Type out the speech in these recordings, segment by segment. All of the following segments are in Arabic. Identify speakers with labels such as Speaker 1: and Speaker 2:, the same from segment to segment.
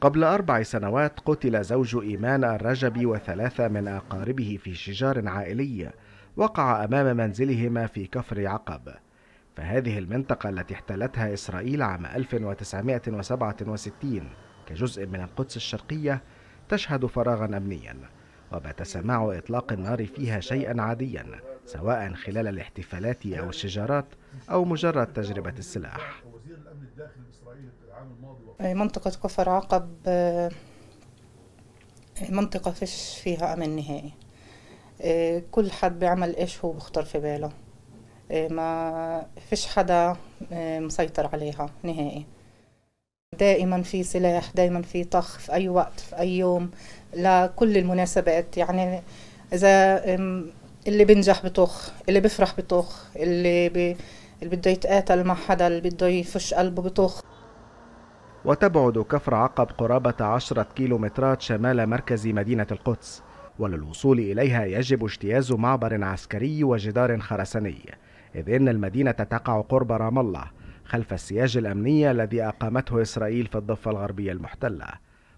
Speaker 1: قبل أربع سنوات قتل زوج إيمان الرجبي وثلاثة من أقاربه في شجار عائلي وقع أمام منزلهما في كفر عقب فهذه المنطقة التي احتلتها إسرائيل عام 1967 كجزء من القدس الشرقية تشهد فراغا أمنيا وبات سماع إطلاق النار فيها شيئا عاديا سواء خلال الاحتفالات أو الشجارات أو مجرد تجربة السلاح داخل
Speaker 2: العام الماضي منطقة كفر عقب منطقة فيش فيها أمن نهائي كل حد بيعمل إيش هو بخطر في باله ما فيش حدا مسيطر عليها نهائي دائما في سلاح دائما في طخ في أي وقت في أي يوم لكل المناسبات يعني إذا اللي بنجح بطخ اللي بفرح بطخ اللي بي اللي بده يتقاتل مع حدا اللي بده يفش قلبه بطخ
Speaker 1: وتبعد كفر عقب قرابة عشرة كيلومترات شمال مركز مدينة القدس وللوصول إليها يجب اجتياز معبر عسكري وجدار خرساني إذ إن المدينة تقع قرب رام الله خلف السياج الأمني الذي أقامته إسرائيل في الضفة الغربية المحتلة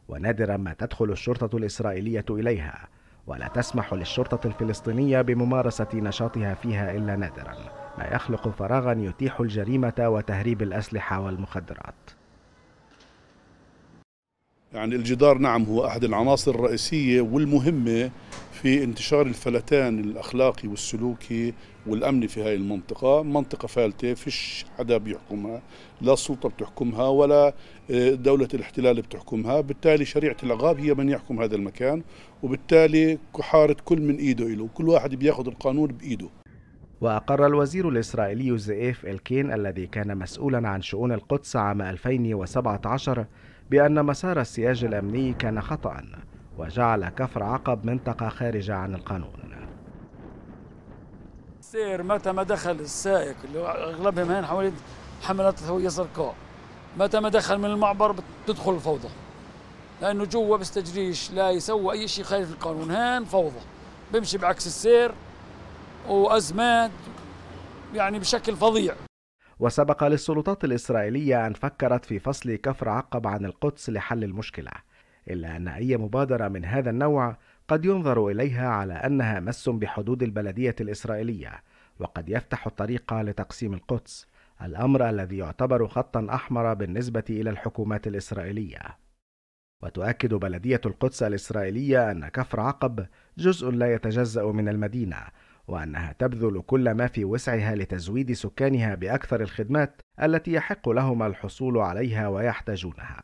Speaker 1: ونادرا ما تدخل الشرطة الإسرائيلية إليها ولا تسمح للشرطة الفلسطينية بممارسة نشاطها فيها إلا نادرا ما يخلق فراغا يتيح الجريمة وتهريب الأسلحة والمخدرات
Speaker 3: يعني الجدار نعم هو أحد العناصر الرئيسية والمهمة في انتشار الفلتان الأخلاقي والسلوكي والأمني في هذه المنطقة منطقة فالتة فيش حدا بيحكمها لا السلطة بتحكمها ولا آه، دولة الاحتلال بتحكمها بالتالي شريعة العقاب هي من يحكم هذا المكان وبالتالي كحارة كل من إيده إله كل واحد بياخذ القانون بإيده
Speaker 1: وأقر الوزير الإسرائيلي زئيف الكين الذي كان مسؤولا عن شؤون القدس عام 2017 بأن مسار السياج الأمني كان خطأ وجعل كفر عقب منطقة خارجة عن القانون
Speaker 4: السير متى ما دخل السائق اللي أغلبهم هنا حوالي حملات الهوية الزرقاء متى ما دخل من المعبر بتدخل الفوضى لأنه جوا بستجريش لا يسوى أي شيء خارج القانون هان فوضى بمشي بعكس السير وأزمات يعني بشكل فظيع
Speaker 1: وسبق للسلطات الإسرائيلية أن فكرت في فصل كفر عقب عن القدس لحل المشكلة إلا أن أي مبادرة من هذا النوع قد ينظر إليها على أنها مس بحدود البلدية الإسرائيلية وقد يفتح الطريق لتقسيم القدس الأمر الذي يعتبر خطا أحمر بالنسبة إلى الحكومات الإسرائيلية وتؤكد بلدية القدس الإسرائيلية أن كفر عقب جزء لا يتجزأ من المدينة وأنها تبذل كل ما في وسعها لتزويد سكانها بأكثر الخدمات التي يحق لهم الحصول عليها ويحتاجونها